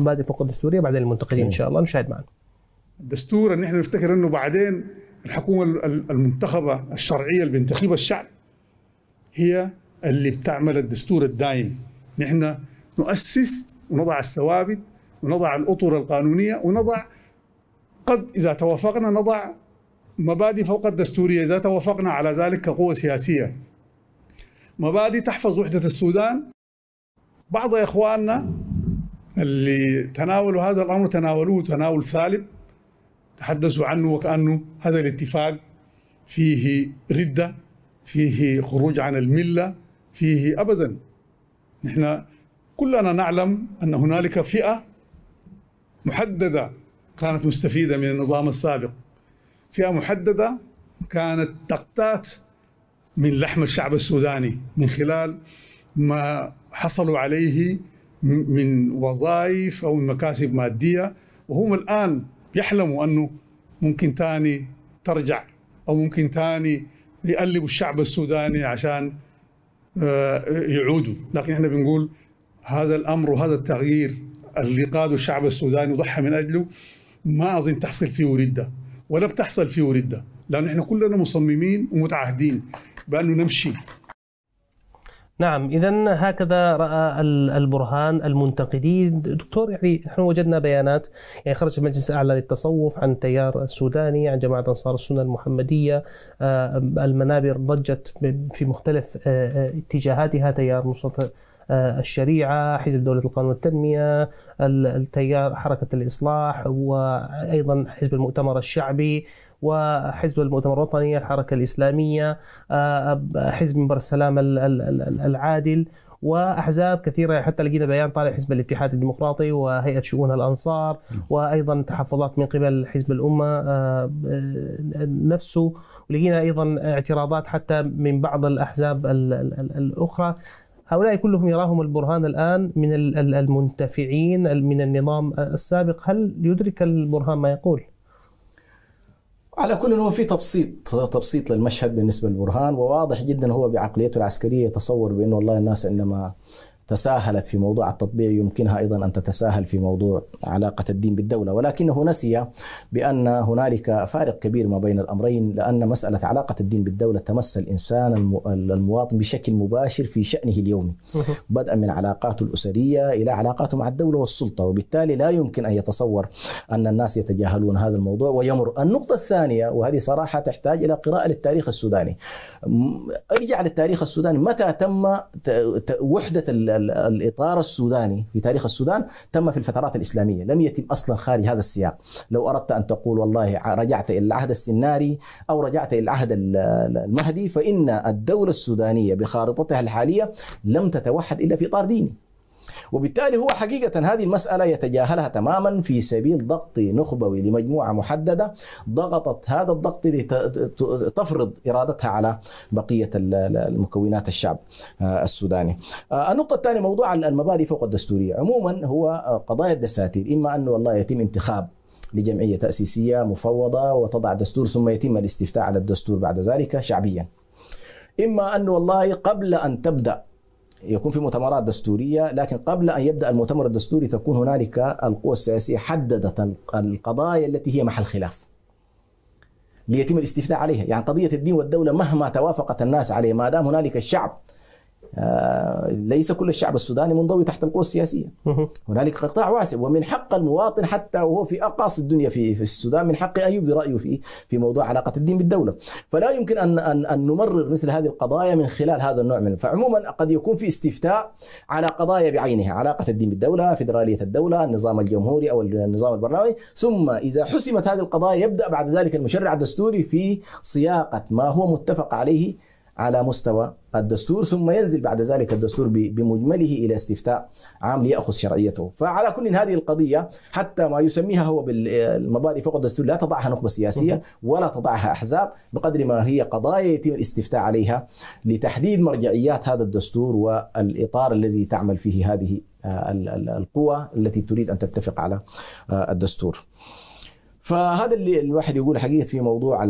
مبادئ فوق الدستوريه بعدين المنتقدين ان شاء الله نشاهد معا الدستور ان احنا نفتكر انه بعدين الحكومه المنتخبه الشرعيه اللي بينتخبها الشعب هي اللي بتعمل الدستور الدائم نحن نؤسس ونضع الثوابت ونضع الاطر القانونيه ونضع قد اذا توافقنا نضع مبادئ فوق الدستوريه اذا توافقنا على ذلك كقوه سياسيه مبادئ تحفظ وحده السودان بعض اخواننا اللي تناولوا هذا الامر تناولوه تناول سالب تحدثوا عنه وكانه هذا الاتفاق فيه رده فيه خروج عن المله فيه ابدا نحن كلنا نعلم ان هنالك فئه محدده كانت مستفيده من النظام السابق فئه محدده كانت تقتات من لحم الشعب السوداني من خلال ما حصلوا عليه من وظائف او من مكاسب ماديه وهم الان يحلموا انه ممكن تاني ترجع او ممكن تاني يقلبوا الشعب السوداني عشان آه، يعودوا لكن احنا بنقول هذا الامر وهذا التغيير اللي قاده الشعب السوداني وضحى من اجله ما اظن تحصل فيه ورده ولا بتحصل فيه ورده لانه احنا كلنا مصممين ومتعهدين بانه نمشي نعم اذا هكذا راى البرهان المنتقدين دكتور يعني نحن وجدنا بيانات يعني خرج المجلس الاعلى للتصوف عن التيار السوداني عن جماعه انصار السنه المحمديه آه، المنابر ضجت في مختلف آه، آه، اتجاهاتها تيار نصره آه، الشريعه، حزب دوله القانون والتنميه، التيار حركه الاصلاح وايضا حزب المؤتمر الشعبي وحزب المؤتمر الوطني، الحركه الاسلاميه، آه، حزب منبر السلام العادل واحزاب كثيره حتى لقينا بيان طالع حزب الاتحاد الديمقراطي وهيئه شؤون الانصار وايضا تحفظات من قبل حزب الامه آه، نفسه ولقينا ايضا اعتراضات حتى من بعض الاحزاب الاخرى هؤلاء كلهم يراهم البرهان الآن من المنتفعين من النظام السابق هل يدرك البرهان ما يقول؟ على كل هو في تبسيط تبسيط للمشهد بالنسبه للبرهان وواضح جدا هو بعقليته العسكريه يتصور بانه والله الناس عندما تساهلت في موضوع التطبيع يمكنها أيضا أن تتساهل في موضوع علاقة الدين بالدولة ولكنه نسي بأن هنالك فارق كبير ما بين الأمرين لأن مسألة علاقة الدين بالدولة تمس الإنسان المواطن بشكل مباشر في شأنه اليومي بدءا من علاقاته الأسرية إلى علاقاته مع الدولة والسلطة وبالتالي لا يمكن أن يتصور أن الناس يتجاهلون هذا الموضوع ويمر النقطة الثانية وهذه صراحة تحتاج إلى قراءة للتاريخ السوداني ارجع للتاريخ السوداني متى تم وحدة الإطار السوداني في تاريخ السودان تم في الفترات الإسلامية لم يتم أصلا خارج هذا السياق لو أردت أن تقول والله رجعت إلى العهد السناري أو رجعت إلى العهد المهدي فإن الدولة السودانية بخارطتها الحالية لم تتوحد إلا في إطار ديني وبالتالي هو حقيقة هذه المسألة يتجاهلها تماما في سبيل ضغط نخبوي لمجموعة محددة ضغطت هذا الضغط لتفرض إرادتها على بقية المكونات الشعب آه، السوداني آه، النقطة الثانية موضوع المبادئ فوق الدستورية عموما هو آه، قضايا الدساتير إما أنه والله يتم انتخاب لجمعية تأسيسية مفوضة وتضع دستور ثم يتم الاستفتاء على الدستور بعد ذلك شعبيا إما أنه والله قبل أن تبدأ يكون في مؤتمرات دستورية لكن قبل أن يبدأ المؤتمر الدستوري تكون هنالك القوى السياسية حددت القضايا التي هي محل خلاف ليتم الاستفتاء عليها يعني قضية الدين والدولة مهما توافقت الناس عليه ما دام هنالك الشعب آه، ليس كل الشعب السوداني منضوي تحت القوى السياسيه هنالك قطاع واسع ومن حق المواطن حتى وهو في اقاصي الدنيا في في السودان من حقه ان يبدي رايه في في موضوع علاقه الدين بالدوله فلا يمكن ان ان, أن نمرر مثل هذه القضايا من خلال هذا النوع من فعموما قد يكون في استفتاء على قضايا بعينها علاقه الدين بالدوله فدراليه الدوله النظام الجمهوري او النظام البرلماني ثم اذا حسمت هذه القضايا يبدا بعد ذلك المشرع الدستوري في صياغه ما هو متفق عليه على مستوى الدستور ثم ينزل بعد ذلك الدستور بمجمله الى استفتاء عام لياخذ شرعيته، فعلى كل هذه القضيه حتى ما يسميها هو بالمبادئ فوق الدستور لا تضعها نخبه سياسيه ولا تضعها احزاب بقدر ما هي قضايا يتم الاستفتاء عليها لتحديد مرجعيات هذا الدستور والاطار الذي تعمل فيه هذه آه، القوى التي تريد ان تتفق على آه، الدستور. فهذا اللي الواحد يقول حقيقه في موضوع